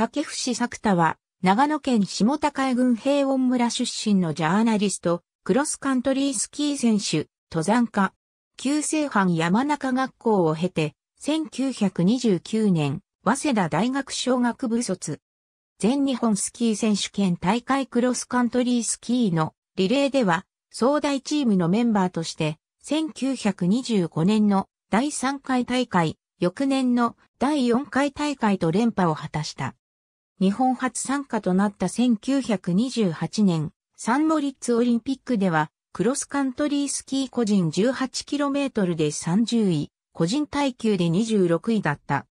竹伏作田は、長野県下高江郡平穏村出身のジャーナリスト、クロスカントリースキー選手、登山家、旧制藩山中学校を経て、1929年、早稲田大学小学部卒。全日本スキー選手権大会クロスカントリースキーのリレーでは、総大チームのメンバーとして、1925年の第3回大会、翌年の第4回大会と連覇を果たした。日本初参加となった1928年、サンモリッツオリンピックでは、クロスカントリースキー個人 18km で30位、個人耐久で26位だった。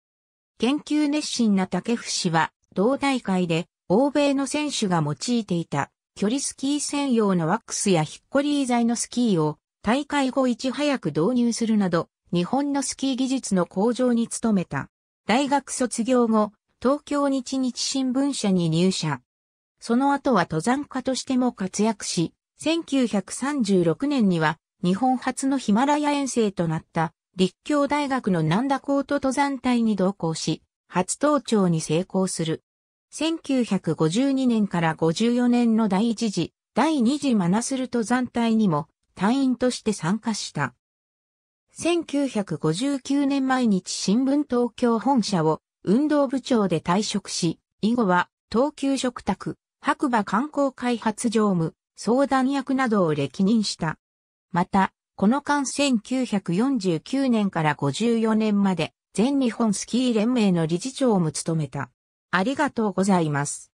研究熱心な竹伏は、同大会で、欧米の選手が用いていた、距離スキー専用のワックスやヒッコリー材のスキーを、大会後いち早く導入するなど、日本のスキー技術の向上に努めた。大学卒業後、東京日日新聞社に入社。その後は登山家としても活躍し、1936年には日本初のヒマラヤ遠征となった立教大学の南田コート登山隊に同行し、初登頂に成功する。1952年から54年の第一次、第二次マナスル登山隊にも隊員として参加した。1959年毎日新聞東京本社を運動部長で退職し、以後は、東急食卓、白馬観光開発常務、相談役などを歴任した。また、この間1949年から54年まで、全日本スキー連盟の理事長も務めた。ありがとうございます。